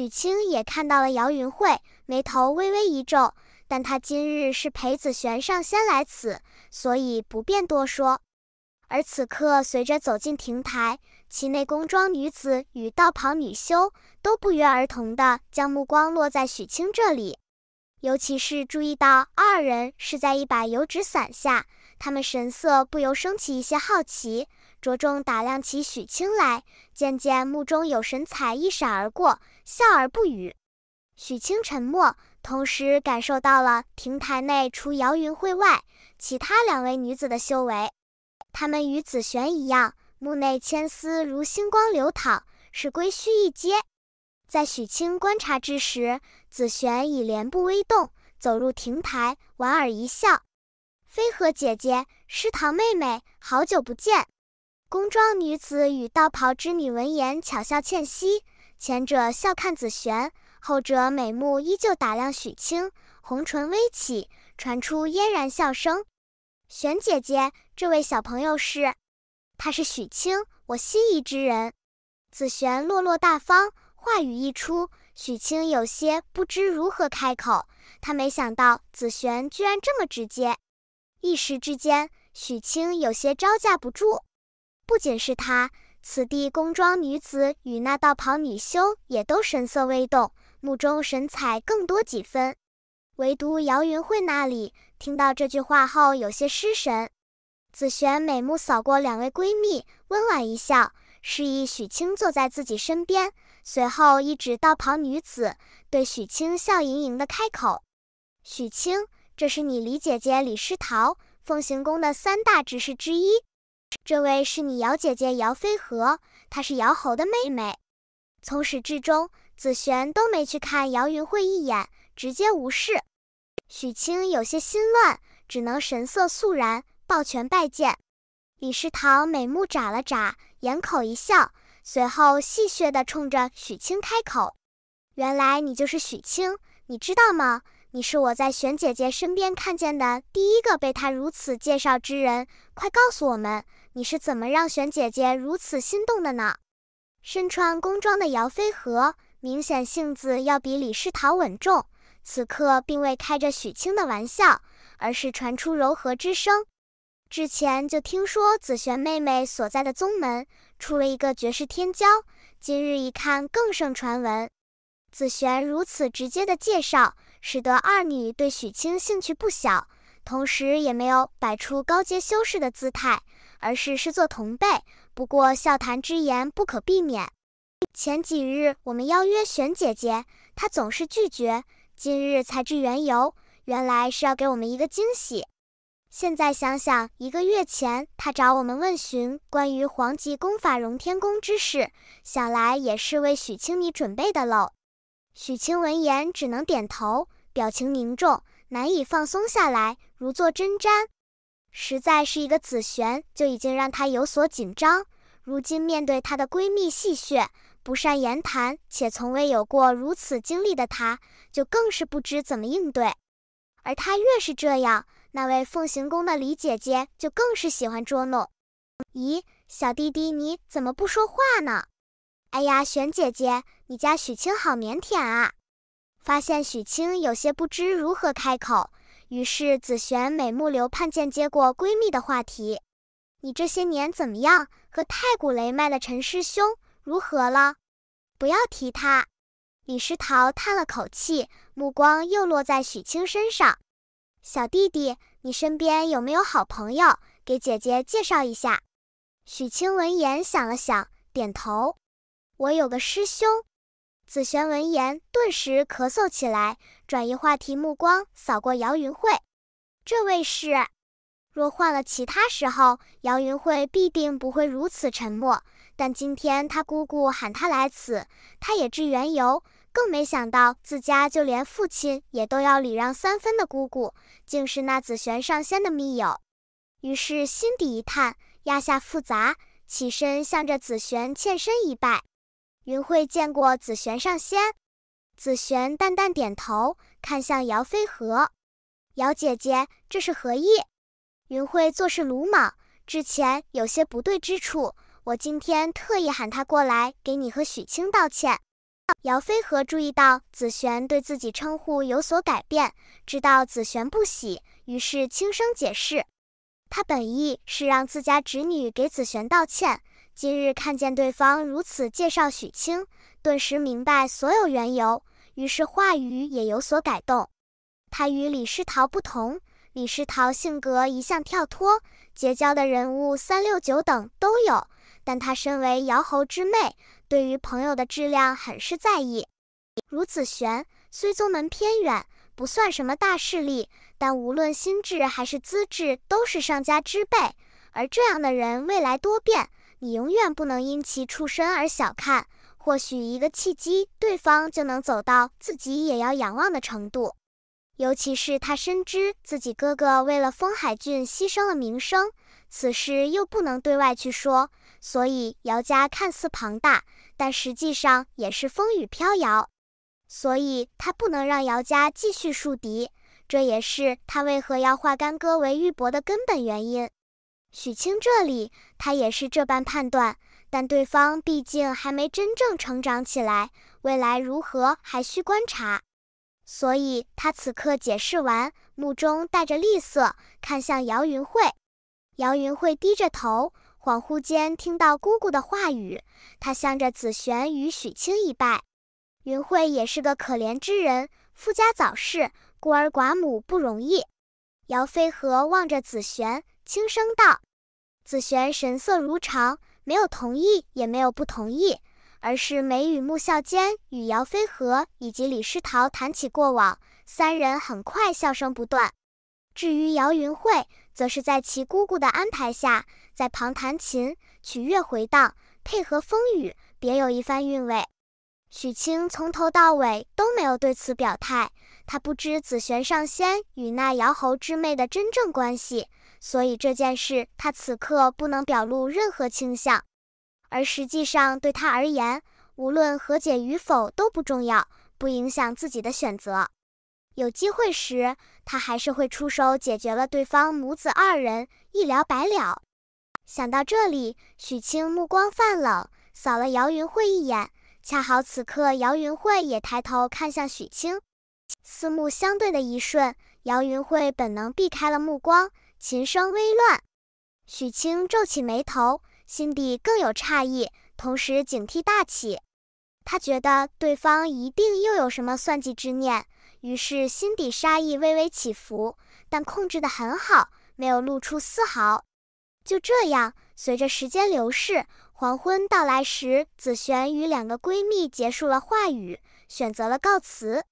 许清也看到了姚云慧，眉头微微一皱，但他今日是陪子璇上仙来此，所以不便多说。而此刻，随着走进亭台，其内宫装女子与道袍女修都不约而同的将目光落在许清这里，尤其是注意到二人是在一把油纸伞下，他们神色不由升起一些好奇。着重打量起许清来，渐渐目中有神采一闪而过，笑而不语。许清沉默，同时感受到了亭台内除姚云慧外，其他两位女子的修为。她们与紫璇一样，目内千丝如星光流淌，是归虚一阶。在许清观察之时，紫璇已莲步微动，走入亭台，莞尔一笑：“飞河姐姐，师棠妹妹，好久不见。”宫装女子与道袍织女闻言，巧笑倩兮。前者笑看紫璇，后者美目依旧打量许清，红唇微起，传出嫣然笑声。璇姐姐，这位小朋友是？他是许清，我心仪之人。紫璇落落大方，话语一出，许清有些不知如何开口。他没想到紫璇居然这么直接，一时之间，许清有些招架不住。不仅是他，此地宫装女子与那道袍女修也都神色微动，目中神采更多几分。唯独姚云慧那里听到这句话后，有些失神。紫璇美目扫过两位闺蜜，温婉一笑，示意许清坐在自己身边。随后一指道袍女子，对许清笑盈盈的开口：“许清，这是你李姐姐李师桃，奉行宫的三大执事之一。”这位是你姚姐姐姚飞荷，她是姚侯的妹妹。从始至终，紫璇都没去看姚云慧一眼，直接无视。许清有些心乱，只能神色肃然，抱拳拜见。李世堂美目眨了眨，掩口一笑，随后戏谑的冲着许清开口：“原来你就是许清，你知道吗？你是我在玄姐姐身边看见的第一个被她如此介绍之人。快告诉我们！”你是怎么让玄姐姐如此心动的呢？身穿宫装的姚飞和明显性子要比李世桃稳重，此刻并未开着许清的玩笑，而是传出柔和之声。之前就听说紫璇妹妹所在的宗门出了一个绝世天骄，今日一看更胜传闻。紫璇如此直接的介绍，使得二女对许清兴趣不小。同时也没有摆出高阶修士的姿态，而是视作同辈。不过笑谈之言不可避免。前几日我们邀约玄姐姐，她总是拒绝。今日才知缘由，原来是要给我们一个惊喜。现在想想，一个月前她找我们问询关于黄级功法《融天功》之事，想来也是为许清你准备的喽。许清闻言只能点头，表情凝重。难以放松下来，如坐针毡。实在是一个紫璇就已经让她有所紧张，如今面对她的闺蜜戏谑，不善言谈且从未有过如此经历的她，就更是不知怎么应对。而她越是这样，那位奉行宫的李姐姐就更是喜欢捉弄。咦，小弟弟你怎么不说话呢？哎呀，璇姐姐，你家许清好腼腆啊。发现许清有些不知如何开口，于是紫璇美目流盼间接过闺蜜的话题：“你这些年怎么样？和太古雷脉的陈师兄如何了？不要提他。”李师桃叹了口气，目光又落在许清身上：“小弟弟，你身边有没有好朋友？给姐姐介绍一下。”许清闻言想了想，点头：“我有个师兄。”紫璇闻言，顿时咳嗽起来，转移话题，目光扫过姚云慧，这位是。若换了其他时候，姚云慧必定不会如此沉默。但今天他姑姑喊他来此，他也知缘由。更没想到自家就连父亲也都要礼让三分的姑姑，竟是那紫璇上仙的密友。于是心底一叹，压下复杂，起身向着紫璇欠身一拜。云慧见过紫璇上仙，紫璇淡淡点头，看向姚飞河：“姚姐姐，这是何意？”云慧做事鲁莽，之前有些不对之处，我今天特意喊她过来给你和许清道歉。姚飞河注意到紫璇对自己称呼有所改变，知道紫璇不喜，于是轻声解释：“他本意是让自家侄女给紫璇道歉。”今日看见对方如此介绍许清，顿时明白所有缘由，于是话语也有所改动。他与李世桃不同，李世桃性格一向跳脱，结交的人物三六九等都有。但他身为姚侯之妹，对于朋友的质量很是在意。如子璇虽宗门偏远，不算什么大势力，但无论心智还是资质，都是上佳之辈。而这样的人，未来多变。你永远不能因其出身而小看，或许一个契机，对方就能走到自己也要仰望的程度。尤其是他深知自己哥哥为了封海郡牺牲了名声，此事又不能对外去说，所以姚家看似庞大，但实际上也是风雨飘摇。所以他不能让姚家继续树敌，这也是他为何要化干戈为玉帛的根本原因。许清这里，他也是这般判断，但对方毕竟还没真正成长起来，未来如何还需观察。所以，他此刻解释完，目中带着厉色，看向姚云慧。姚云慧低着头，恍惚间听到姑姑的话语，她向着紫璇与许清一拜。云慧也是个可怜之人，夫家早逝，孤儿寡母不容易。姚飞河望着紫璇。轻声道：“紫璇神色如常，没有同意，也没有不同意，而是眉宇目笑间与姚飞和以及李诗桃谈起过往，三人很快笑声不断。至于姚云慧，则是在其姑姑的安排下，在旁弹琴，曲乐回荡，配合风雨，别有一番韵味。许清从头到尾都没有对此表态，他不知紫璇上仙与那姚侯之妹的真正关系。”所以这件事，他此刻不能表露任何倾向，而实际上对他而言，无论和解与否都不重要，不影响自己的选择。有机会时，他还是会出手解决了对方母子二人，一了百了。想到这里，许清目光泛冷，扫了姚云慧一眼，恰好此刻姚云慧也抬头看向许清，四目相对的一瞬，姚云慧本能避开了目光。琴声微乱，许清皱起眉头，心底更有诧异，同时警惕大起。他觉得对方一定又有什么算计之念，于是心底杀意微微起伏，但控制得很好，没有露出丝毫。就这样，随着时间流逝，黄昏到来时，紫璇与两个闺蜜结束了话语，选择了告辞。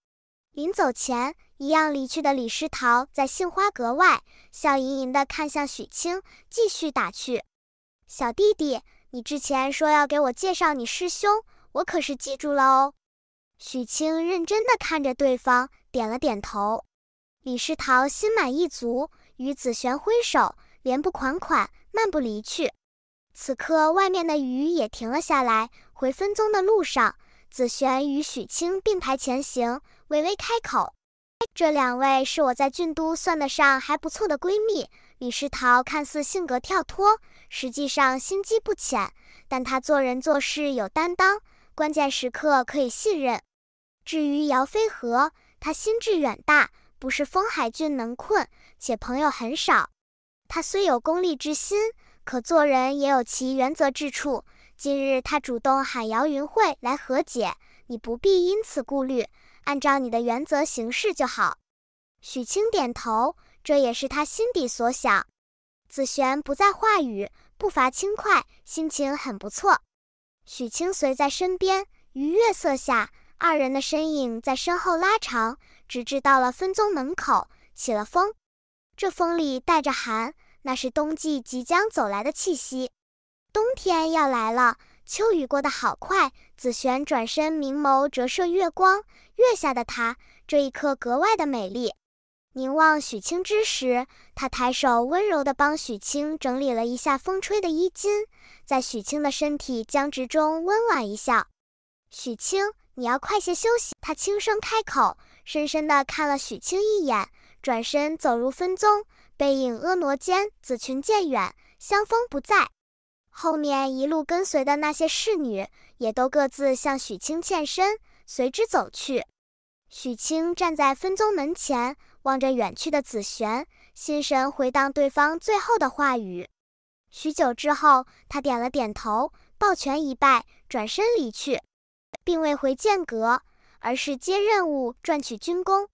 临走前。一样离去的李师桃在杏花阁外笑盈盈地看向许清，继续打趣：“小弟弟，你之前说要给我介绍你师兄，我可是记住了哦。”许清认真地看着对方，点了点头。李师桃心满意足，与紫璇挥手，连步款款，漫步离去。此刻，外面的雨也停了下来。回分宗的路上，紫璇与许清并排前行，微微开口。这两位是我在郡都算得上还不错的闺蜜。李世桃看似性格跳脱，实际上心机不浅，但她做人做事有担当，关键时刻可以信任。至于姚飞河，他心志远大，不是封海郡能困，且朋友很少。他虽有功利之心，可做人也有其原则之处。今日他主动喊姚云慧来和解，你不必因此顾虑。按照你的原则行事就好。许清点头，这也是他心底所想。紫璇不再话语，步伐轻快，心情很不错。许清随在身边，于月色下，二人的身影在身后拉长，直至到了分宗门口。起了风，这风里带着寒，那是冬季即将走来的气息。冬天要来了。秋雨过得好快，紫璇转身，明眸折射月光，月下的她这一刻格外的美丽。凝望许清之时，她抬手温柔地帮许清整理了一下风吹的衣襟，在许清的身体僵直中温婉一笑。许清，你要快些休息。她轻声开口，深深地看了许清一眼，转身走入分宗，背影婀娜间，紫裙渐远，香风不在。后面一路跟随的那些侍女也都各自向许清欠身，随之走去。许清站在分宗门前，望着远去的紫璇，心神回荡对方最后的话语。许久之后，他点了点头，抱拳一拜，转身离去，并未回剑阁，而是接任务赚取军功。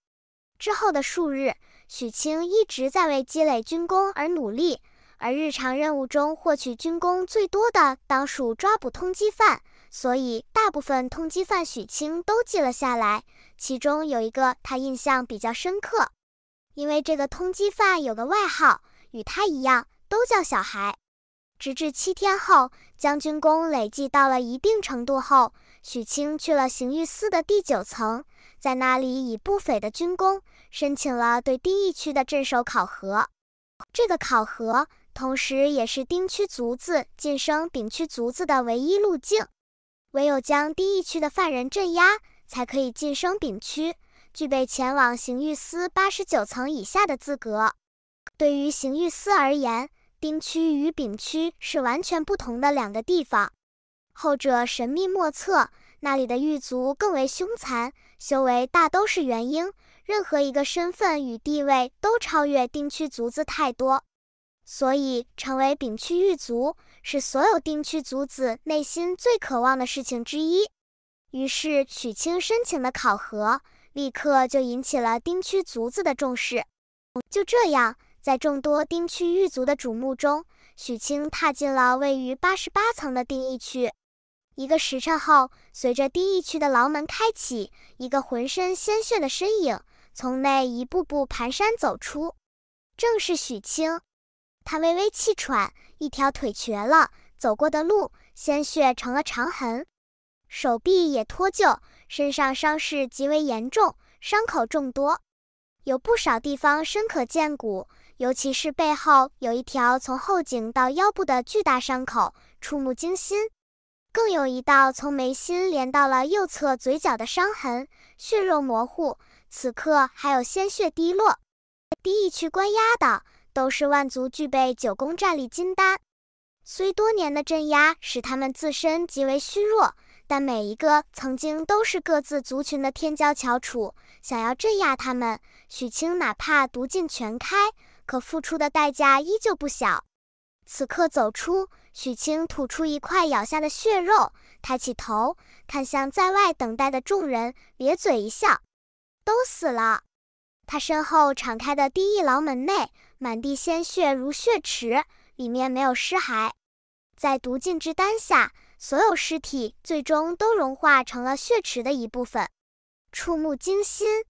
之后的数日，许清一直在为积累军功而努力。而日常任务中获取军功最多的，当属抓捕通缉犯，所以大部分通缉犯许清都记了下来。其中有一个他印象比较深刻，因为这个通缉犯有个外号，与他一样都叫小孩。直至七天后，将军功累计到了一定程度后，许清去了刑狱司的第九层，在那里以不菲的军功申请了对第一区的镇守考核。这个考核。同时，也是丁区卒子晋升丙区卒子的唯一路径。唯有将低一区的犯人镇压，才可以晋升丙区，具备前往刑狱司八十九层以下的资格。对于刑狱司而言，丁区与丙区是完全不同的两个地方。后者神秘莫测，那里的狱卒更为凶残，修为大都是元婴，任何一个身份与地位都超越丁区卒子太多。所以，成为丙区狱卒是所有丁区卒子内心最渴望的事情之一。于是，许清申请的考核立刻就引起了丁区卒子的重视。就这样，在众多丁区狱卒的瞩目中，许清踏进了位于八十八层的定义区。一个时辰后，随着定义区的牢门开启，一个浑身鲜血的身影从内一步步蹒跚走出，正是许清。他微微气喘，一条腿瘸了，走过的路鲜血成了长痕，手臂也脱臼，身上伤势极为严重，伤口众多，有不少地方深可见骨，尤其是背后有一条从后颈到腰部的巨大伤口，触目惊心，更有一道从眉心连到了右侧嘴角的伤痕，血肉模糊，此刻还有鲜血滴落。第一区关押的。都是万族具备九宫战力金丹，虽多年的镇压使他们自身极为虚弱，但每一个曾经都是各自族群的天骄翘楚。想要镇压他们，许清哪怕毒尽全开，可付出的代价依旧不小。此刻走出，许清吐出一块咬下的血肉，抬起头看向在外等待的众人，咧嘴一笑：“都死了。”他身后敞开的第一牢门内。满地鲜血如血池，里面没有尸骸。在毒尽之丹下，所有尸体最终都融化成了血池的一部分，触目惊心。